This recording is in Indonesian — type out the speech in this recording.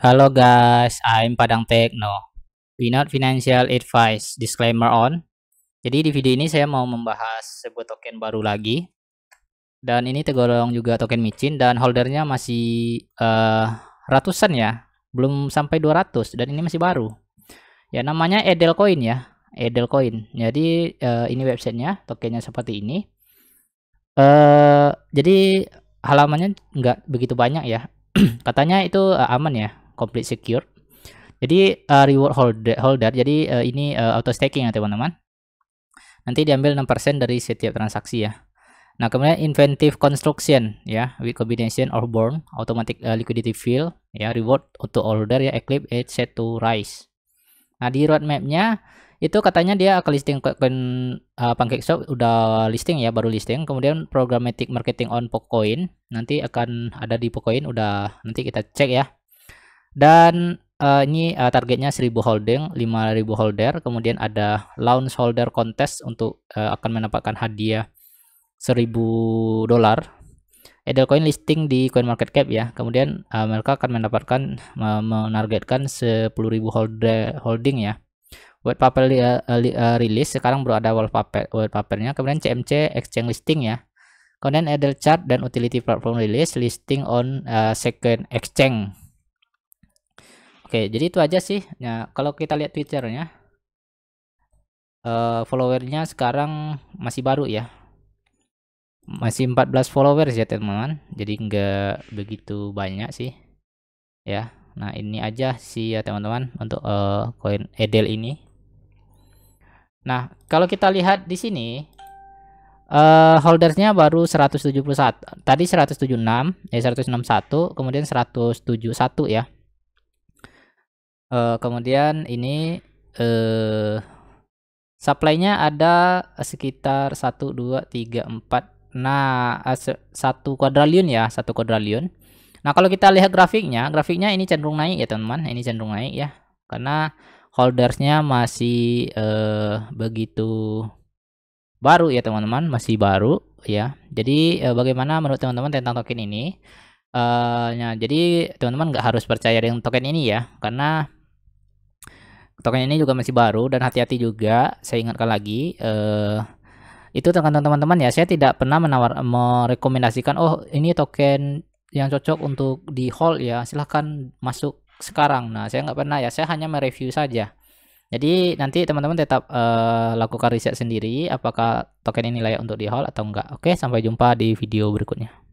Halo guys, I'm Padang Tekno. We financial advice. Disclaimer on. Jadi di video ini saya mau membahas sebuah token baru lagi. Dan ini tergolong juga token micin dan holdernya masih uh, ratusan ya. Belum sampai 200 dan ini masih baru. Ya namanya Edelcoin ya. Edelcoin. Jadi uh, ini websitenya, tokennya seperti ini. Uh, jadi halamannya nggak begitu banyak ya. Katanya itu uh, aman ya complete secure. Jadi uh, reward holder, holder jadi uh, ini uh, auto staking ya teman-teman. Nanti diambil 6% dari setiap transaksi ya. Nah, kemudian inventive construction ya, with combination of born, automatic uh, liquidity fill ya, reward auto order ya, Eclipse is set to rise. Nah, di roadmapnya itu katanya dia akan listing coin uh, Shop udah listing ya, baru listing. Kemudian programmatic marketing on Pocoin nanti akan ada di Pocoin udah nanti kita cek ya dan uh, ini uh, targetnya 1000 holding 5000 holder kemudian ada launch holder contest untuk uh, akan mendapatkan hadiah 1000 dolar Edelcoin listing di Coin Market Cap ya kemudian uh, mereka akan mendapatkan uh, menargetkan 10.000 holder holding ya white paper uh, uh, rilis sekarang baru ada white paper white papernya kemudian CMC exchange listing ya kemudian Edel chart dan utility platform rilis listing on uh, second exchange Oke, jadi itu aja sih. Nah, kalau kita lihat Twitternya, uh, eh, followernya sekarang masih baru ya, masih 14 followers ya teman-teman. Jadi nggak begitu banyak sih, ya. Nah ini aja sih ya teman-teman untuk uh, Edel ini. Nah kalau kita lihat di sini uh, eh, holdersnya baru 171, tadi 176, ya eh, 161, kemudian 171 ya uh, kemudian ini uh, supply-nya ada sekitar 1 2 3 4 nah satu quadrillion ya satu quadrillion. nah kalau kita lihat grafiknya grafiknya ini cenderung naik ya teman-teman ini cenderung naik ya karena holdersnya masih uh, begitu baru ya teman-teman masih baru ya jadi uh, bagaimana menurut teman-teman tentang token ini uh, ya, jadi teman-teman nggak harus percaya dengan token ini ya karena token ini juga masih baru dan hati-hati juga saya ingatkan lagi uh, itu tergantung teman-teman ya saya tidak pernah menawar merekomendasikan oh ini token yang cocok untuk di hold ya silahkan masuk sekarang nah saya nggak pernah ya saya hanya mereview saja jadi nanti teman-teman tetap uh, lakukan riset sendiri apakah token ini layak untuk di hold atau enggak oke sampai jumpa di video berikutnya